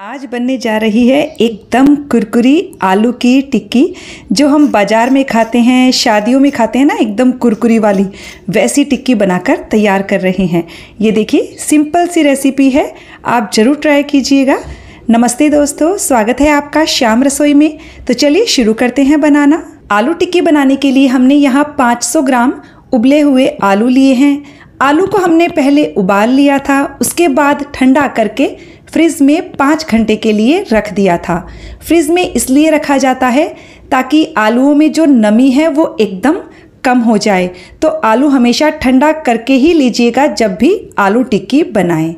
आज बनने जा रही है एकदम कुरकुरी आलू की टिक्की जो हम बाज़ार में खाते हैं शादियों में खाते हैं ना एकदम कुरकुरी वाली वैसी टिक्की बनाकर तैयार कर रहे हैं ये देखिए सिंपल सी रेसिपी है आप ज़रूर ट्राई कीजिएगा नमस्ते दोस्तों स्वागत है आपका श्याम रसोई में तो चलिए शुरू करते हैं बनाना आलू टिक्की बनाने के लिए हमने यहाँ 500 ग्राम उबले हुए आलू लिए हैं आलू को हमने पहले उबाल लिया था उसके बाद ठंडा करके फ्रिज में पाँच घंटे के लिए रख दिया था फ्रिज में इसलिए रखा जाता है ताकि आलूओं में जो नमी है वो एकदम कम हो जाए तो आलू हमेशा ठंडा करके ही लीजिएगा जब भी आलू टिक्की बनाएं।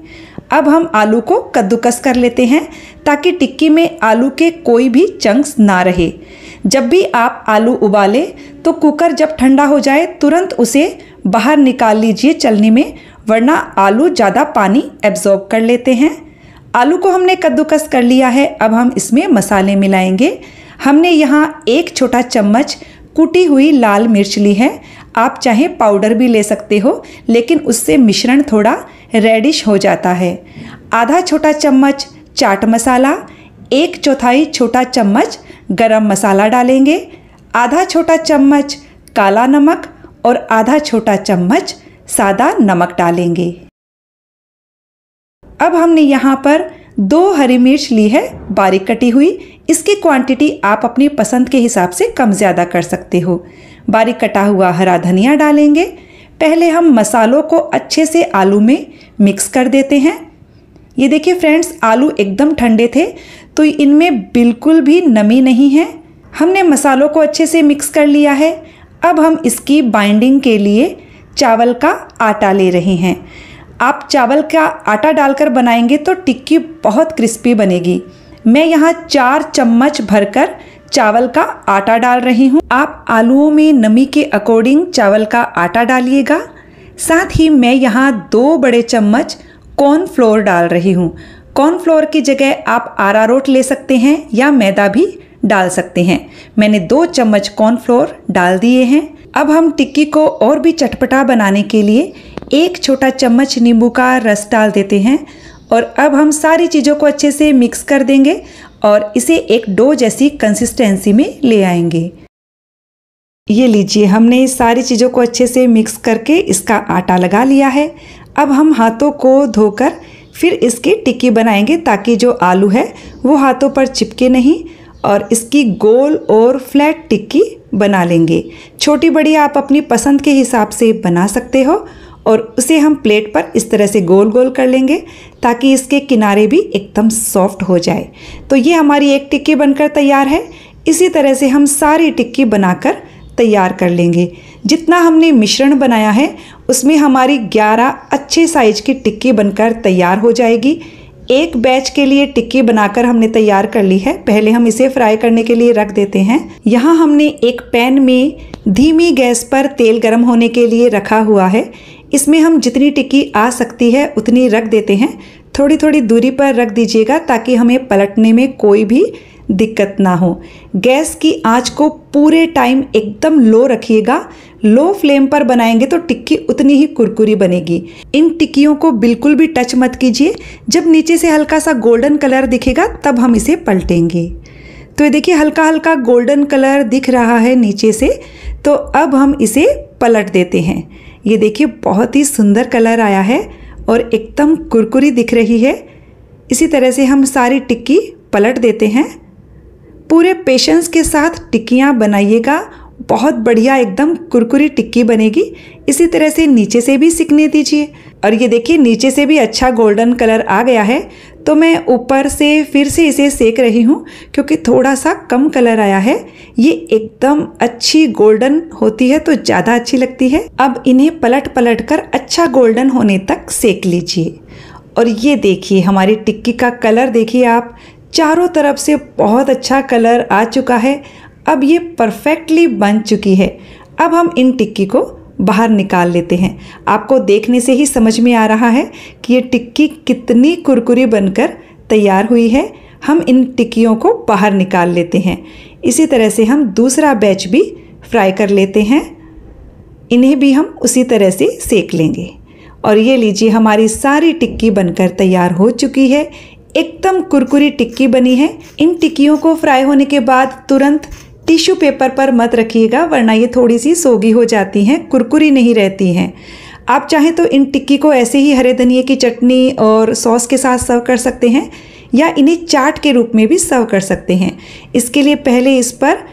अब हम आलू को कद्दूकस कर लेते हैं ताकि टिक्की में आलू के कोई भी चंक्स ना रहे जब भी आप आलू उबालें तो कुकर जब ठंडा हो जाए तुरंत उसे बाहर निकाल लीजिए चलने में वरना आलू ज़्यादा पानी एब्जॉर्ब कर लेते हैं आलू को हमने कद्दूकस कर लिया है अब हम इसमें मसाले मिलाएंगे हमने यहाँ एक छोटा चम्मच कुटी हुई लाल मिर्च ली है आप चाहे पाउडर भी ले सकते हो लेकिन उससे मिश्रण थोड़ा रेडिश हो जाता है आधा छोटा चम्मच चाट मसाला एक चौथाई छोटा चम्मच गरम मसाला डालेंगे आधा छोटा चम्मच काला नमक और आधा छोटा चम्मच सादा नमक डालेंगे अब हमने यहाँ पर दो हरी मिर्च ली है बारीक कटी हुई इसकी क्वांटिटी आप अपनी पसंद के हिसाब से कम ज़्यादा कर सकते हो बारीक कटा हुआ हरा धनिया डालेंगे पहले हम मसालों को अच्छे से आलू में मिक्स कर देते हैं ये देखिए फ्रेंड्स आलू एकदम ठंडे थे तो इनमें बिल्कुल भी नमी नहीं है हमने मसालों को अच्छे से मिक्स कर लिया है अब हम इसकी बाइंडिंग के लिए चावल का आटा ले रहे हैं आप चावल का आटा डालकर बनाएंगे तो टिक्की बहुत क्रिस्पी बनेगी मैं यहाँ चार चम्मच भरकर चावल का आटा डाल रही हूँ आप आलूओं में नमी के अकॉर्डिंग चावल का आटा डालिएगा साथ ही मैं यहाँ दो बड़े चम्मच कॉर्नफ्लोर डाल रही हूँ कॉर्नफ्लोर की जगह आप आरारोट ले सकते हैं या मैदा भी डाल सकते हैं मैंने दो चम्मच कॉर्नफ्लोर डाल दिए हैं अब हम टिक्की को और भी चटपटा बनाने के लिए एक छोटा चम्मच नींबू का रस डाल देते हैं और अब हम सारी चीज़ों को अच्छे से मिक्स कर देंगे और इसे एक डो जैसी कंसिस्टेंसी में ले आएंगे ये लीजिए हमने सारी चीज़ों को अच्छे से मिक्स करके इसका आटा लगा लिया है अब हम हाथों को धोकर फिर इसकी टिक्की बनाएंगे ताकि जो आलू है वो हाथों पर चिपके नहीं और इसकी गोल और फ्लैट टिक्की बना लेंगे छोटी बड़ी आप अपनी पसंद के हिसाब से बना सकते हो और उसे हम प्लेट पर इस तरह से गोल गोल कर लेंगे ताकि इसके किनारे भी एकदम सॉफ्ट हो जाए तो ये हमारी एक टिक्की बनकर तैयार है इसी तरह से हम सारी टिक्की बनाकर तैयार कर लेंगे जितना हमने मिश्रण बनाया है उसमें हमारी 11 अच्छे साइज की टिक्की बनकर तैयार हो जाएगी एक बैच के लिए टिक्की बनाकर हमने तैयार कर ली है पहले हम इसे फ्राई करने के लिए रख देते हैं यहाँ हमने एक पैन में धीमी गैस पर तेल गर्म होने के लिए रखा हुआ है इसमें हम जितनी टिक्की आ सकती है उतनी रख देते हैं थोड़ी थोड़ी दूरी पर रख दीजिएगा ताकि हमें पलटने में कोई भी दिक्कत ना हो गैस की आंच को पूरे टाइम एकदम लो रखिएगा लो फ्लेम पर बनाएंगे तो टिक्की उतनी ही कुरकुरी बनेगी इन टिक्कियों को बिल्कुल भी टच मत कीजिए जब नीचे से हल्का सा गोल्डन कलर दिखेगा तब हम इसे पलटेंगे तो ये देखिए हल्का हल्का गोल्डन कलर दिख रहा है नीचे से तो अब हम इसे पलट देते हैं ये देखिए बहुत ही सुंदर कलर आया है और एकदम कुरकुरी दिख रही है इसी तरह से हम सारी टिक्की पलट देते हैं पूरे पेशेंस के साथ टिक्कियाँ बनाइएगा बहुत बढ़िया एकदम कुरकुरी टिक्की बनेगी इसी तरह से नीचे से भी सिकने दीजिए और ये देखिए नीचे से भी अच्छा गोल्डन कलर आ गया है तो मैं ऊपर से फिर से इसे सेक रही हूँ क्योंकि थोड़ा सा कम कलर आया है ये एकदम अच्छी गोल्डन होती है तो ज़्यादा अच्छी लगती है अब इन्हें पलट पलट कर अच्छा गोल्डन होने तक सेक लीजिए और ये देखिए हमारी टिक्की का कलर देखिए आप चारों तरफ से बहुत अच्छा कलर आ चुका है अब ये परफेक्टली बन चुकी है अब हम इन टिक्की को बाहर निकाल लेते हैं आपको देखने से ही समझ में आ रहा है कि ये टिक्की कितनी कुरकुरी बनकर तैयार हुई है हम इन टिक्कियों को बाहर निकाल लेते हैं इसी तरह से हम दूसरा बैच भी फ्राई कर लेते हैं इन्हें भी हम उसी तरह से सेक लेंगे और ये लीजिए हमारी सारी टिक्की बनकर तैयार हो चुकी है एकदम कुरकुरी टिक्की बनी है इन टिक्कियों को फ्राई होने के बाद तुरंत टिश्यू पेपर पर मत रखिएगा वरना ये थोड़ी सी सोगी हो जाती हैं कुरकुरी नहीं रहती हैं आप चाहें तो इन टिक्की को ऐसे ही हरे धनिए की चटनी और सॉस के साथ सर्व कर सकते हैं या इन्हें चाट के रूप में भी सर्व कर सकते हैं इसके लिए पहले इस पर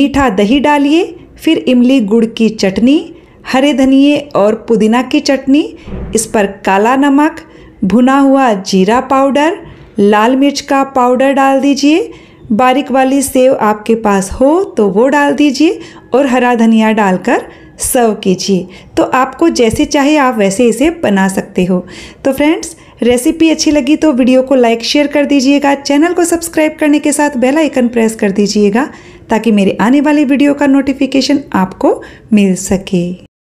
मीठा दही डालिए फिर इमली गुड़ की चटनी हरे धनिए और पुदीना की चटनी इस पर काला नमक भुना हुआ जीरा पाउडर लाल मिर्च का पाउडर डाल दीजिए बारीक वाली सेव आपके पास हो तो वो डाल दीजिए और हरा धनिया डालकर सर्व कीजिए तो आपको जैसे चाहे आप वैसे इसे बना सकते हो तो फ्रेंड्स रेसिपी अच्छी लगी तो वीडियो को लाइक शेयर कर दीजिएगा चैनल को सब्सक्राइब करने के साथ बेल आइकन प्रेस कर दीजिएगा ताकि मेरे आने वाले वीडियो का नोटिफिकेशन आपको मिल सके